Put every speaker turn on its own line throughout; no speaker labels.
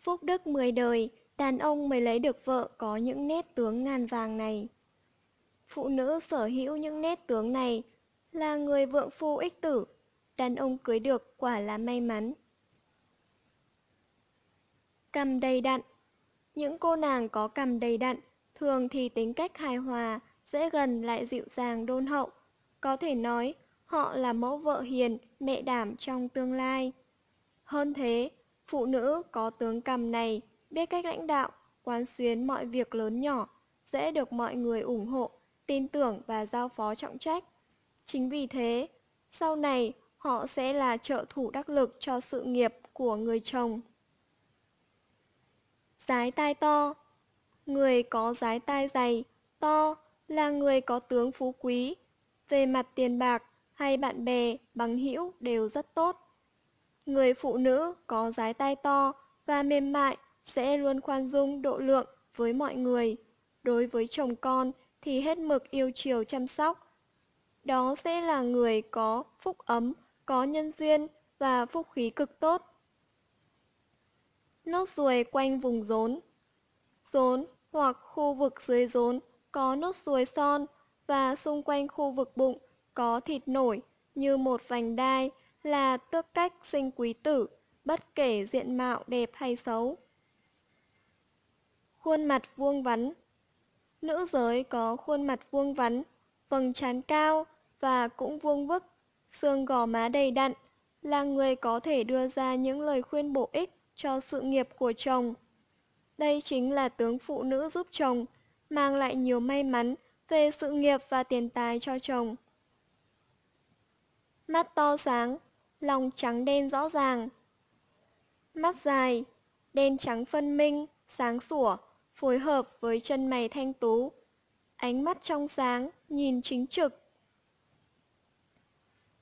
Phúc đức mười đời, đàn ông mới lấy được vợ có những nét tướng ngàn vàng này. Phụ nữ sở hữu những nét tướng này là người vượng phu ích tử, đàn ông cưới được quả là may mắn. Cầm đầy đặn Những cô nàng có cầm đầy đặn, thường thì tính cách hài hòa, dễ gần lại dịu dàng đôn hậu. Có thể nói, họ là mẫu vợ hiền, mẹ đảm trong tương lai. Hơn thế, Phụ nữ có tướng cầm này biết cách lãnh đạo, quán xuyến mọi việc lớn nhỏ, dễ được mọi người ủng hộ, tin tưởng và giao phó trọng trách. Chính vì thế, sau này họ sẽ là trợ thủ đắc lực cho sự nghiệp của người chồng. Giái tai to Người có giái tai dày, to là người có tướng phú quý. Về mặt tiền bạc hay bạn bè, bằng hữu đều rất tốt. Người phụ nữ có dái tay to và mềm mại sẽ luôn khoan dung độ lượng với mọi người. Đối với chồng con thì hết mực yêu chiều chăm sóc. Đó sẽ là người có phúc ấm, có nhân duyên và phúc khí cực tốt. Nốt ruồi quanh vùng rốn Rốn hoặc khu vực dưới rốn có nốt ruồi son và xung quanh khu vực bụng có thịt nổi như một vành đai là tư cách sinh quý tử, bất kể diện mạo đẹp hay xấu. Khuôn mặt vuông vắn Nữ giới có khuôn mặt vuông vắn, vầng trán cao và cũng vuông vức, xương gò má đầy đặn, là người có thể đưa ra những lời khuyên bổ ích cho sự nghiệp của chồng. Đây chính là tướng phụ nữ giúp chồng, mang lại nhiều may mắn về sự nghiệp và tiền tài cho chồng. Mắt to sáng lòng trắng đen rõ ràng. Mắt dài, đen trắng phân minh, sáng sủa, phối hợp với chân mày thanh tú. Ánh mắt trong sáng, nhìn chính trực.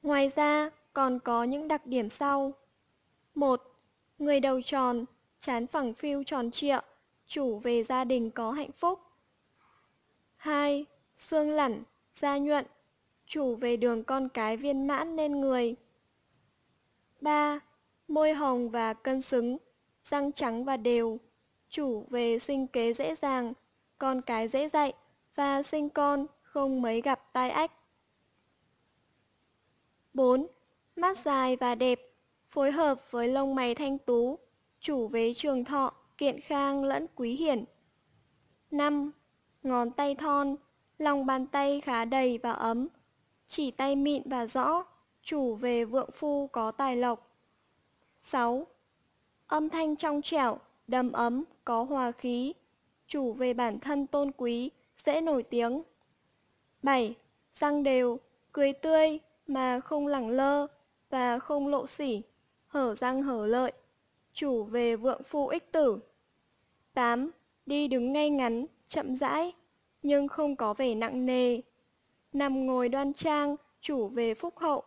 Ngoài ra, còn có những đặc điểm sau. một Người đầu tròn, chán phẳng phiu tròn trịa, chủ về gia đình có hạnh phúc. 2. Xương lẳn, da nhuận, chủ về đường con cái viên mãn nên người. 3. Môi hồng và cân xứng, răng trắng và đều, chủ về sinh kế dễ dàng, con cái dễ dạy và sinh con không mấy gặp tai ách. 4. Mắt dài và đẹp, phối hợp với lông mày thanh tú, chủ về trường thọ, kiện khang lẫn quý hiển. 5. Ngón tay thon, lòng bàn tay khá đầy và ấm, chỉ tay mịn và rõ, chủ về vượng phu có tài lộc. 6. Âm thanh trong trẻo, đầm ấm, có hòa khí, chủ về bản thân tôn quý, dễ nổi tiếng. 7. Răng đều, cười tươi mà không lẳng lơ và không lộ sỉ, hở răng hở lợi, chủ về vượng phu ích tử. 8. Đi đứng ngay ngắn, chậm rãi, nhưng không có vẻ nặng nề. Nằm ngồi đoan trang, chủ về phúc hậu,